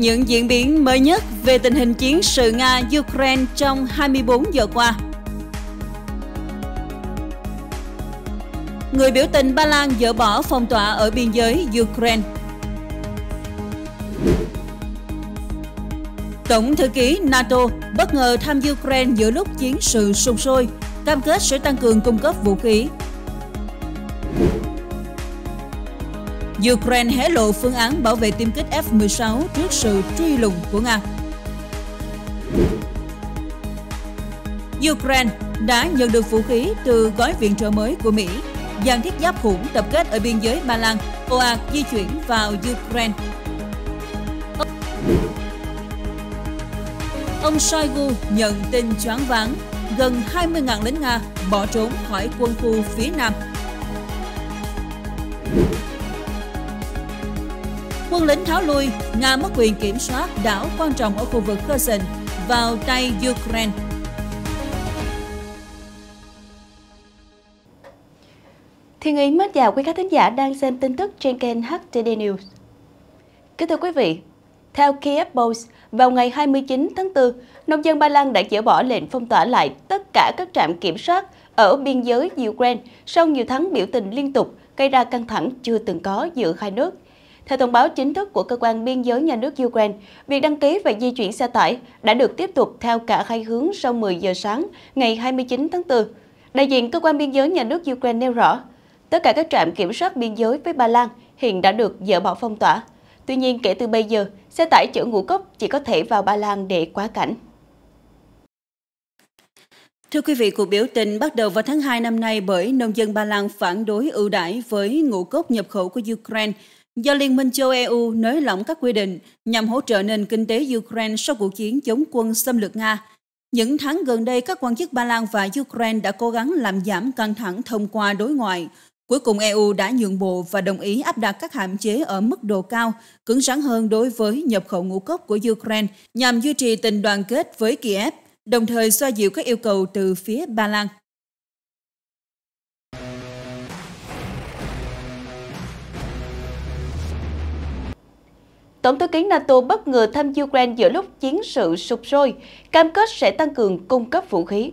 những diễn biến mới nhất về tình hình chiến sự Nga-Ukraine trong 24 giờ qua. Người biểu tình Ba Lan dỡ bỏ phong tỏa ở biên giới Ukraine. Tổng thư ký NATO bất ngờ thăm Ukraine giữa lúc chiến sự sùng sôi, cam kết sẽ tăng cường cung cấp vũ khí Ukraine hé lộ phương án bảo vệ tiêm kích F-16 trước sự truy lùng của Nga. Ukraine đã nhận được vũ khí từ gói viện trợ mới của Mỹ. Dàn thiết giáp khủng tập kết ở biên giới Ba Lan, ồ ạt di chuyển vào Ukraine. Ông Shoigu nhận tin choáng váng, gần 20.000 lính Nga bỏ trốn khỏi quân khu phía Nam. Quân lính tháo lui, Nga mất quyền kiểm soát đảo quan trọng ở khu vực Kherson vào tay Ukraine. Thiên Yến mến chào quý khán thính giả đang xem tin tức trên kênh HTD News. Kính thưa quý vị, theo Kiev Post, vào ngày 29 tháng 4, nông dân Ba Lan đã dỡ bỏ lệnh phong tỏa lại tất cả các trạm kiểm soát ở biên giới Ukraine sau nhiều tháng biểu tình liên tục gây ra căng thẳng chưa từng có giữa hai nước – theo thông báo chính thức của cơ quan biên giới nhà nước Ukraine, việc đăng ký và di chuyển xe tải đã được tiếp tục theo cả hai hướng sau 10 giờ sáng ngày 29 tháng 4. Đại diện cơ quan biên giới nhà nước Ukraine nêu rõ, tất cả các trạm kiểm soát biên giới với Ba Lan hiện đã được dỡ bỏ phong tỏa. Tuy nhiên, kể từ bây giờ, xe tải chở ngũ cốc chỉ có thể vào Ba Lan để quá cảnh. Thưa quý vị, cuộc biểu tình bắt đầu vào tháng 2 năm nay bởi nông dân Ba Lan phản đối ưu đãi với ngũ cốc nhập khẩu của Ukraine do Liên minh châu EU nới lỏng các quy định nhằm hỗ trợ nền kinh tế Ukraine sau cuộc chiến chống quân xâm lược Nga. Những tháng gần đây, các quan chức Ba Lan và Ukraine đã cố gắng làm giảm căng thẳng thông qua đối ngoại. Cuối cùng, EU đã nhượng bộ và đồng ý áp đặt các hạn chế ở mức độ cao, cứng rắn hơn đối với nhập khẩu ngũ cốc của Ukraine nhằm duy trì tình đoàn kết với Kiev, đồng thời xoa dịu các yêu cầu từ phía Ba Lan. Tổng thư ký NATO bất ngờ thăm Ukraine giữa lúc chiến sự sụp sôi, cam kết sẽ tăng cường cung cấp vũ khí.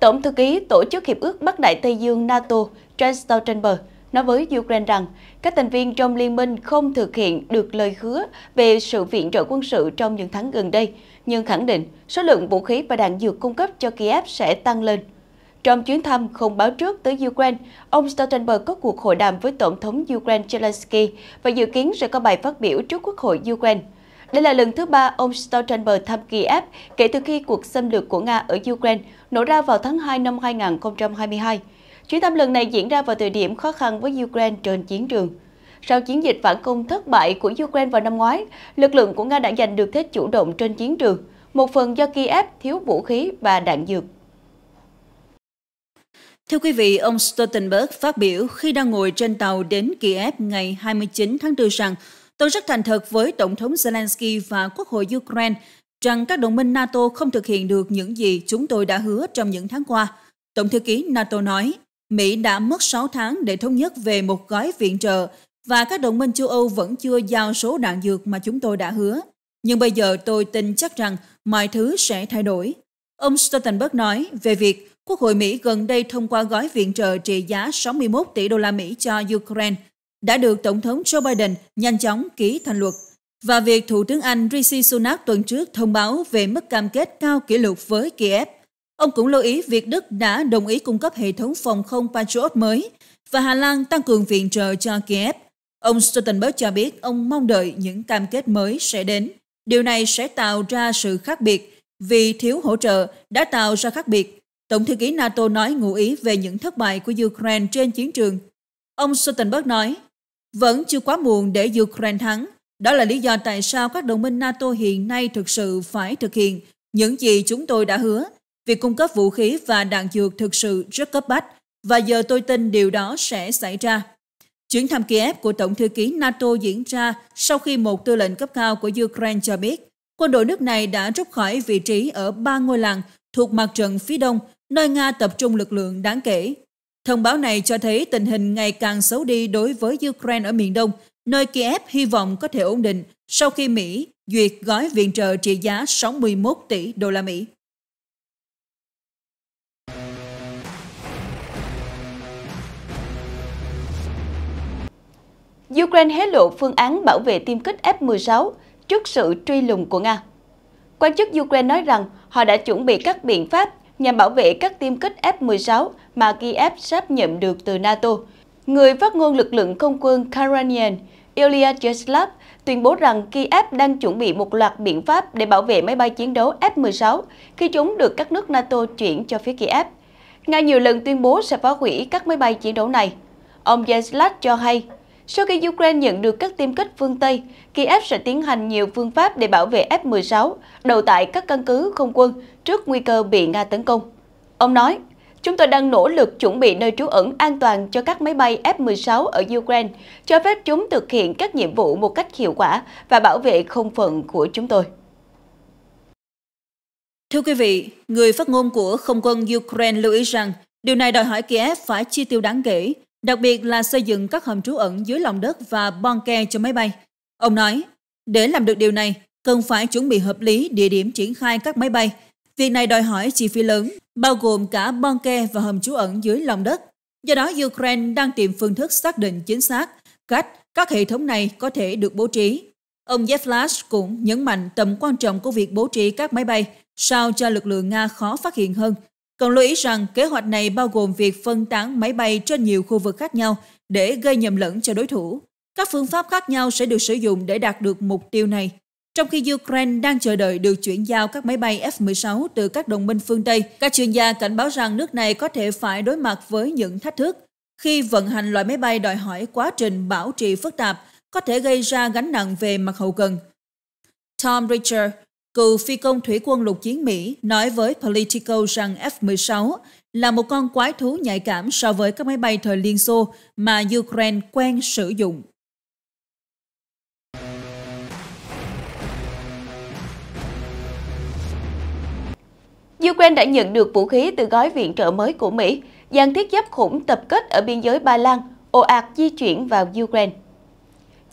Tổng thư ký Tổ chức Hiệp ước Bắc Đại Tây Dương NATO Jens Stoltenberg nói với Ukraine rằng các thành viên trong liên minh không thực hiện được lời hứa về sự viện trợ quân sự trong những tháng gần đây, nhưng khẳng định số lượng vũ khí và đạn dược cung cấp cho Kiev sẽ tăng lên. Trong chuyến thăm không báo trước tới Ukraine, ông Stoltenberg có cuộc hội đàm với Tổng thống Ukraine Zelensky và dự kiến sẽ có bài phát biểu trước Quốc hội Ukraine. Đây là lần thứ ba ông Stoltenberg thăm Kiev kể từ khi cuộc xâm lược của Nga ở Ukraine nổ ra vào tháng 2 năm 2022. Chuyến thăm lần này diễn ra vào thời điểm khó khăn với Ukraine trên chiến trường. Sau chiến dịch phản công thất bại của Ukraine vào năm ngoái, lực lượng của Nga đã giành được thế chủ động trên chiến trường, một phần do Kiev thiếu vũ khí và đạn dược thưa quý vị, ông Stoltenberg phát biểu khi đang ngồi trên tàu đến Kiev ngày 29 tháng 4 rằng Tôi rất thành thật với Tổng thống Zelensky và Quốc hội Ukraine rằng các đồng minh NATO không thực hiện được những gì chúng tôi đã hứa trong những tháng qua. Tổng thư ký NATO nói, Mỹ đã mất 6 tháng để thống nhất về một gói viện trợ và các đồng minh châu Âu vẫn chưa giao số đạn dược mà chúng tôi đã hứa. Nhưng bây giờ tôi tin chắc rằng mọi thứ sẽ thay đổi. Ông Stoltenberg nói về việc Quốc hội Mỹ gần đây thông qua gói viện trợ trị giá 61 tỷ đô la Mỹ cho Ukraine đã được Tổng thống Joe Biden nhanh chóng ký thành luật. Và việc Thủ tướng Anh Rishi Sunak tuần trước thông báo về mức cam kết cao kỷ lục với Kiev. Ông cũng lưu ý việc Đức đã đồng ý cung cấp hệ thống phòng không Patriot mới và Hà Lan tăng cường viện trợ cho Kiev. Ông Stoltenberg cho biết ông mong đợi những cam kết mới sẽ đến. Điều này sẽ tạo ra sự khác biệt vì thiếu hỗ trợ đã tạo ra khác biệt Tổng thư ký NATO nói ngụ ý về những thất bại của Ukraine trên chiến trường. Ông Stoltenberg nói, vẫn chưa quá muộn để Ukraine thắng. Đó là lý do tại sao các đồng minh NATO hiện nay thực sự phải thực hiện những gì chúng tôi đã hứa. Việc cung cấp vũ khí và đạn dược thực sự rất cấp bách và giờ tôi tin điều đó sẽ xảy ra. Chuyến thăm Kiev của Tổng thư ký NATO diễn ra sau khi một tư lệnh cấp cao của Ukraine cho biết quân đội nước này đã rút khỏi vị trí ở ba ngôi làng thuộc mặt trận phía đông, nơi Nga tập trung lực lượng đáng kể. Thông báo này cho thấy tình hình ngày càng xấu đi đối với Ukraine ở miền đông, nơi Kiev hy vọng có thể ổn định sau khi Mỹ duyệt gói viện trợ trị giá 61 tỷ đô la Mỹ. Ukraine hé lộ phương án bảo vệ tiêm kích F-16 trước sự truy lùng của Nga. Quan chức Ukraine nói rằng họ đã chuẩn bị các biện pháp nhằm bảo vệ các tiêm kích F-16 mà Kiev sắp nhận được từ NATO. Người phát ngôn lực lượng không quân Karanian, Ilya Cheslav, tuyên bố rằng Kiev đang chuẩn bị một loạt biện pháp để bảo vệ máy bay chiến đấu F-16 khi chúng được các nước NATO chuyển cho phía Kiev. Nga nhiều lần tuyên bố sẽ phá hủy các máy bay chiến đấu này. Ông Cheslav cho hay sau khi Ukraine nhận được các tiêm kích phương Tây, Kiev sẽ tiến hành nhiều phương pháp để bảo vệ F-16 đầu tại các căn cứ không quân trước nguy cơ bị Nga tấn công. Ông nói, Chúng tôi đang nỗ lực chuẩn bị nơi trú ẩn an toàn cho các máy bay F-16 ở Ukraine, cho phép chúng thực hiện các nhiệm vụ một cách hiệu quả và bảo vệ không phận của chúng tôi. Thưa quý vị, người phát ngôn của không quân Ukraine lưu ý rằng điều này đòi hỏi Kiev phải chi tiêu đáng kể đặc biệt là xây dựng các hầm trú ẩn dưới lòng đất và bong ke cho máy bay. Ông nói, để làm được điều này, cần phải chuẩn bị hợp lý địa điểm triển khai các máy bay. Việc này đòi hỏi chi phí lớn, bao gồm cả bong ke và hầm trú ẩn dưới lòng đất. Do đó, Ukraine đang tìm phương thức xác định chính xác cách các hệ thống này có thể được bố trí. Ông Yevlash cũng nhấn mạnh tầm quan trọng của việc bố trí các máy bay sao cho lực lượng Nga khó phát hiện hơn còn lưu ý rằng kế hoạch này bao gồm việc phân tán máy bay trên nhiều khu vực khác nhau để gây nhầm lẫn cho đối thủ. Các phương pháp khác nhau sẽ được sử dụng để đạt được mục tiêu này. Trong khi Ukraine đang chờ đợi được chuyển giao các máy bay F-16 từ các đồng minh phương Tây, các chuyên gia cảnh báo rằng nước này có thể phải đối mặt với những thách thức khi vận hành loại máy bay đòi hỏi quá trình bảo trì phức tạp có thể gây ra gánh nặng về mặt hậu cần. Tom Richard, Cựu phi công thủy quân lục chiến Mỹ nói với Politico rằng F-16 là một con quái thú nhạy cảm so với các máy bay thời Liên Xô mà Ukraine quen sử dụng. Ukraine đã nhận được vũ khí từ gói viện trợ mới của Mỹ. Dàn thiết giáp khủng tập kết ở biên giới Ba Lan, ồ ạt di chuyển vào Ukraine.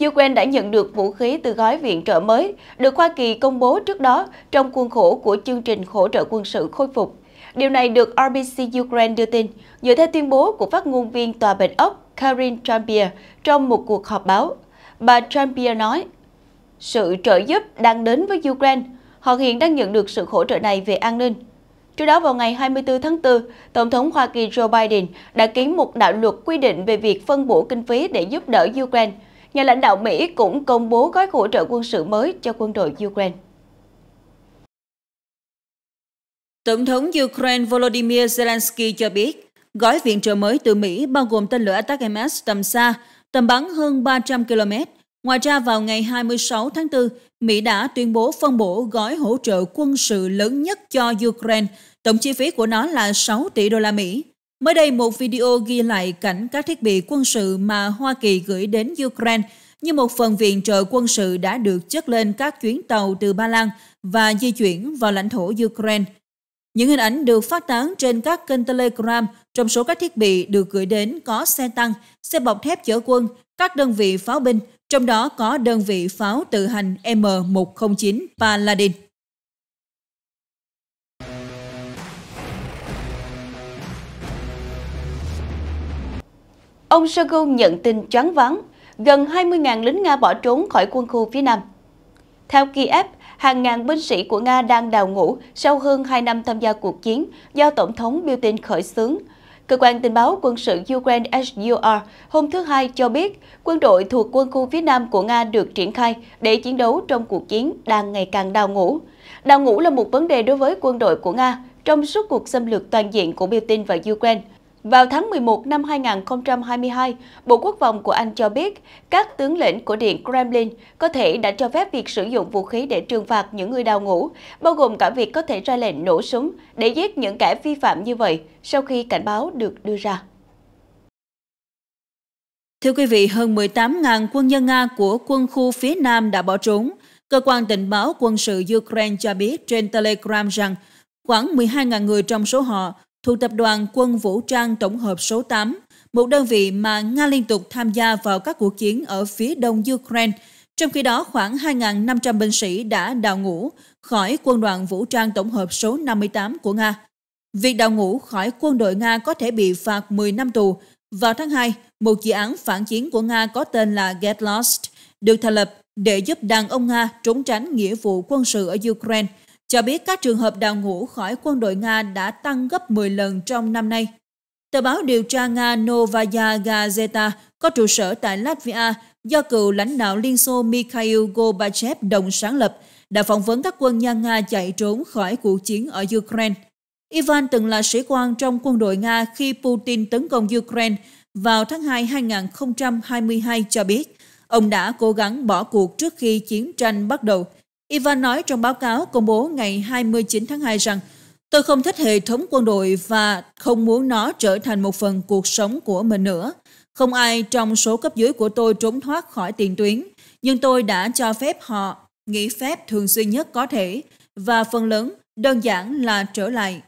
Ukraine đã nhận được vũ khí từ gói viện trợ mới, được Hoa Kỳ công bố trước đó trong khuôn khổ của chương trình hỗ trợ quân sự khôi phục. Điều này được RBC Ukraine đưa tin, dựa theo tuyên bố của phát ngôn viên Tòa Bạch Ốc Karin Trampier trong một cuộc họp báo. Bà Trampier nói, sự trợ giúp đang đến với Ukraine. Họ hiện đang nhận được sự hỗ trợ này về an ninh. Trước đó vào ngày 24 tháng 4, Tổng thống Hoa Kỳ Joe Biden đã ký một đạo luật quy định về việc phân bổ kinh phí để giúp đỡ Ukraine – Nhà lãnh đạo Mỹ cũng công bố gói hỗ trợ quân sự mới cho quân đội Ukraine. Tổng thống Ukraine Volodymyr Zelensky cho biết, gói viện trợ mới từ Mỹ bao gồm tên lửa Attack MS tầm xa, tầm bắn hơn 300 km. Ngoài ra, vào ngày 26 tháng 4, Mỹ đã tuyên bố phân bổ gói hỗ trợ quân sự lớn nhất cho Ukraine. Tổng chi phí của nó là 6 tỷ đô la Mỹ. Mới đây, một video ghi lại cảnh các thiết bị quân sự mà Hoa Kỳ gửi đến Ukraine như một phần viện trợ quân sự đã được chất lên các chuyến tàu từ Ba Lan và di chuyển vào lãnh thổ Ukraine. Những hình ảnh được phát tán trên các kênh Telegram trong số các thiết bị được gửi đến có xe tăng, xe bọc thép chở quân, các đơn vị pháo binh, trong đó có đơn vị pháo tự hành M109 Paladin. Ông Shoigu nhận tin choáng váng, gần 20.000 lính Nga bỏ trốn khỏi quân khu phía Nam. Theo Kiev, hàng ngàn binh sĩ của Nga đang đào ngũ sau hơn 2 năm tham gia cuộc chiến do Tổng thống Putin khởi xướng. Cơ quan tình báo quân sự Ukraine SUR hôm thứ Hai cho biết quân đội thuộc quân khu phía Nam của Nga được triển khai để chiến đấu trong cuộc chiến đang ngày càng đào ngũ. Đào ngũ là một vấn đề đối với quân đội của Nga trong suốt cuộc xâm lược toàn diện của Putin và Ukraine. Vào tháng 11 năm 2022, Bộ Quốc phòng của Anh cho biết các tướng lĩnh của Điện Kremlin có thể đã cho phép việc sử dụng vũ khí để trừng phạt những người đào ngũ, bao gồm cả việc có thể ra lệnh nổ súng để giết những kẻ vi phạm như vậy sau khi cảnh báo được đưa ra. Thưa quý vị, hơn 18.000 quân nhân Nga của quân khu phía Nam đã bỏ trốn. Cơ quan tình báo quân sự Ukraine cho biết trên Telegram rằng khoảng 12.000 người trong số họ thuộc Tập đoàn Quân Vũ Trang Tổng hợp số 8, một đơn vị mà Nga liên tục tham gia vào các cuộc chiến ở phía đông Ukraine. Trong khi đó, khoảng 2.500 binh sĩ đã đào ngũ khỏi quân đoàn vũ trang tổng hợp số 58 của Nga. Việc đào ngũ khỏi quân đội Nga có thể bị phạt 10 năm tù. Vào tháng 2, một dự án phản chiến của Nga có tên là Get Lost được thành lập để giúp đàn ông Nga trốn tránh nghĩa vụ quân sự ở Ukraine – cho biết các trường hợp đào ngũ khỏi quân đội Nga đã tăng gấp 10 lần trong năm nay. Tờ báo điều tra Nga Novaya Gazeta có trụ sở tại Latvia do cựu lãnh đạo Liên Xô Mikhail Gorbachev đồng sáng lập đã phỏng vấn các quân nhân Nga chạy trốn khỏi cuộc chiến ở Ukraine. Ivan từng là sĩ quan trong quân đội Nga khi Putin tấn công Ukraine vào tháng 2 2022 cho biết ông đã cố gắng bỏ cuộc trước khi chiến tranh bắt đầu – Ivan nói trong báo cáo công bố ngày 29 tháng 2 rằng Tôi không thích hệ thống quân đội và không muốn nó trở thành một phần cuộc sống của mình nữa. Không ai trong số cấp dưới của tôi trốn thoát khỏi tiền tuyến, nhưng tôi đã cho phép họ nghỉ phép thường xuyên nhất có thể và phần lớn đơn giản là trở lại.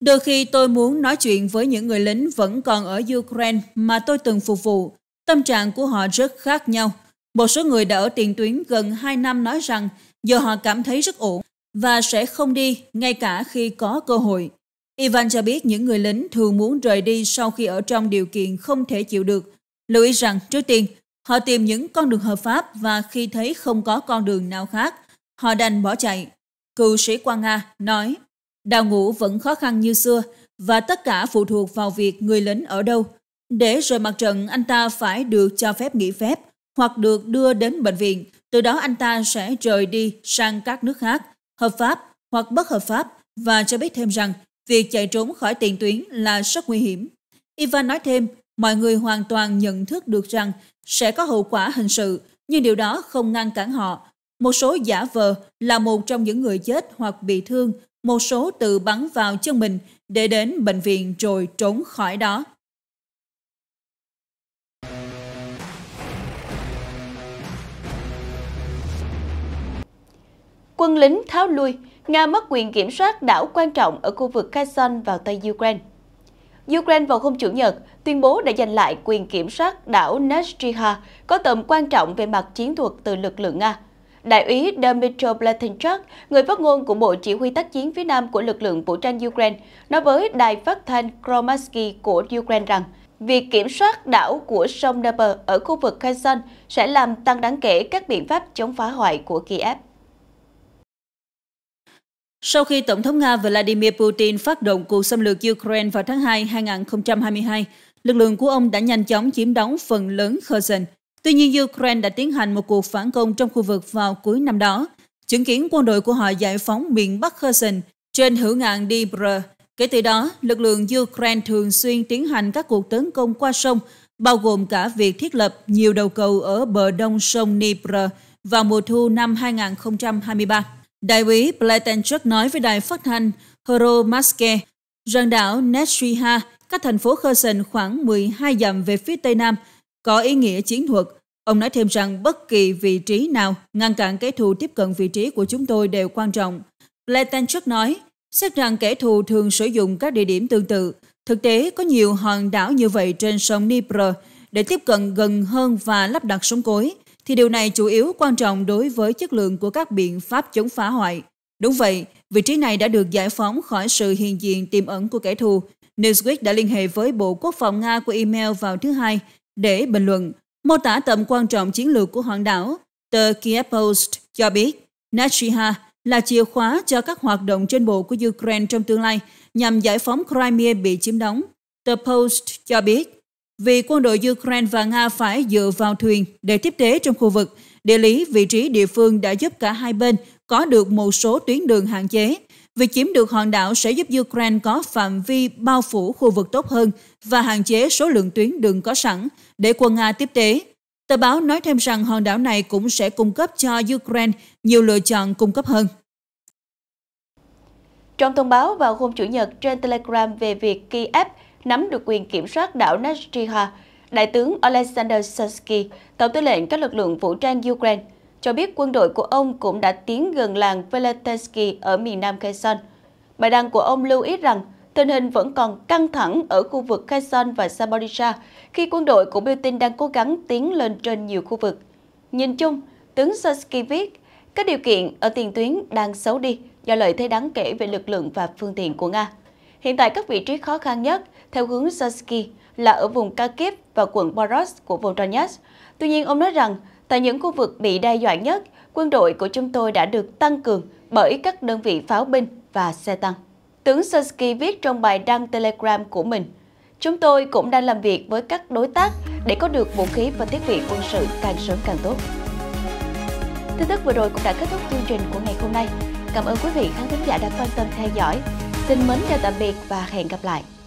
Đôi khi tôi muốn nói chuyện với những người lính vẫn còn ở Ukraine mà tôi từng phục vụ. Tâm trạng của họ rất khác nhau. Một số người đã ở tiền tuyến gần 2 năm nói rằng giờ họ cảm thấy rất ổn và sẽ không đi ngay cả khi có cơ hội. Ivan cho biết những người lính thường muốn rời đi sau khi ở trong điều kiện không thể chịu được. Lưu ý rằng trước tiên, họ tìm những con đường hợp pháp và khi thấy không có con đường nào khác, họ đành bỏ chạy. Cựu sĩ quan Nga nói, đào ngũ vẫn khó khăn như xưa và tất cả phụ thuộc vào việc người lính ở đâu. Để rời mặt trận, anh ta phải được cho phép nghỉ phép hoặc được đưa đến bệnh viện, từ đó anh ta sẽ rời đi sang các nước khác, hợp pháp hoặc bất hợp pháp và cho biết thêm rằng việc chạy trốn khỏi tiền tuyến là rất nguy hiểm. Ivan nói thêm, mọi người hoàn toàn nhận thức được rằng sẽ có hậu quả hình sự, nhưng điều đó không ngăn cản họ. Một số giả vờ là một trong những người chết hoặc bị thương, một số tự bắn vào chân mình để đến bệnh viện rồi trốn khỏi đó. quân lính tháo lui, Nga mất quyền kiểm soát đảo quan trọng ở khu vực Kherson vào Tây Ukraine. Ukraine vào hôm Chủ nhật tuyên bố đã giành lại quyền kiểm soát đảo Nestriha, có tầm quan trọng về mặt chiến thuật từ lực lượng Nga. Đại úy Dmitry Blatenchuk, người phát ngôn của Bộ Chỉ huy tác chiến phía Nam của lực lượng vũ trang Ukraine, nói với đài phát thanh Kromatsky của Ukraine rằng việc kiểm soát đảo của sông Dnepr ở khu vực Kherson sẽ làm tăng đáng kể các biện pháp chống phá hoại của Kiev. Sau khi Tổng thống Nga Vladimir Putin phát động cuộc xâm lược Ukraine vào tháng 2 2022, lực lượng của ông đã nhanh chóng chiếm đóng phần lớn Kherson. Tuy nhiên, Ukraine đã tiến hành một cuộc phản công trong khu vực vào cuối năm đó, chứng kiến quân đội của họ giải phóng miền Bắc Kherson trên hữu ngạn Dnipro. Kể từ đó, lực lượng Ukraine thường xuyên tiến hành các cuộc tấn công qua sông, bao gồm cả việc thiết lập nhiều đầu cầu ở bờ đông sông Dnipro vào mùa thu năm 2023. Đại úy Pletenchuk nói với đài phát thanh Horomaske rằng đảo Neshiha, cách thành phố Kherson khoảng 12 dặm về phía tây nam, có ý nghĩa chiến thuật. Ông nói thêm rằng bất kỳ vị trí nào ngăn cản kẻ thù tiếp cận vị trí của chúng tôi đều quan trọng. Pletenchuk nói, xét rằng kẻ thù thường sử dụng các địa điểm tương tự. Thực tế, có nhiều hòn đảo như vậy trên sông Dnipro để tiếp cận gần hơn và lắp đặt súng cối thì điều này chủ yếu quan trọng đối với chất lượng của các biện pháp chống phá hoại. Đúng vậy, vị trí này đã được giải phóng khỏi sự hiện diện tiềm ẩn của kẻ thù. Newsweek đã liên hệ với Bộ Quốc phòng Nga qua email vào thứ Hai để bình luận, mô tả tầm quan trọng chiến lược của hòn đảo. Tờ Kiev Post cho biết, Nashiha là chìa khóa cho các hoạt động trên bộ của Ukraine trong tương lai nhằm giải phóng Crimea bị chiếm đóng. Tờ Post cho biết, vì quân đội Ukraine và Nga phải dựa vào thuyền để tiếp tế trong khu vực. Địa lý, vị trí địa phương đã giúp cả hai bên có được một số tuyến đường hạn chế. Việc chiếm được hòn đảo sẽ giúp Ukraine có phạm vi bao phủ khu vực tốt hơn và hạn chế số lượng tuyến đường có sẵn để quân Nga tiếp tế. Tờ báo nói thêm rằng hòn đảo này cũng sẽ cung cấp cho Ukraine nhiều lựa chọn cung cấp hơn. Trong thông báo vào hôm Chủ nhật trên Telegram về việc Kiev nắm được quyền kiểm soát đảo Nastriha, Đại tướng Alexander Sursky, Tổng tư lệnh các lực lượng vũ trang Ukraine, cho biết quân đội của ông cũng đã tiến gần làng Veletensky ở miền nam Kherson. Bài đăng của ông lưu ý rằng tình hình vẫn còn căng thẳng ở khu vực Kherson và Zaporizhia khi quân đội của Putin đang cố gắng tiến lên trên nhiều khu vực. Nhìn chung, tướng Sursky viết, các điều kiện ở tiền tuyến đang xấu đi do lợi thế đáng kể về lực lượng và phương tiện của Nga. Hiện tại các vị trí khó khăn nhất, theo hướng Zersky, là ở vùng Kharkiv và quận Boros của vùng Donetsk. Tuy nhiên, ông nói rằng, tại những khu vực bị đe dọa nhất, quân đội của chúng tôi đã được tăng cường bởi các đơn vị pháo binh và xe tăng. Tướng Zersky viết trong bài đăng Telegram của mình, Chúng tôi cũng đang làm việc với các đối tác để có được vũ khí và thiết bị quân sự càng sớm càng tốt. Tin tức vừa rồi cũng đã kết thúc chương trình của ngày hôm nay. Cảm ơn quý vị khán thính giả đã quan tâm theo dõi. Xin mến chào tạm biệt và hẹn gặp lại.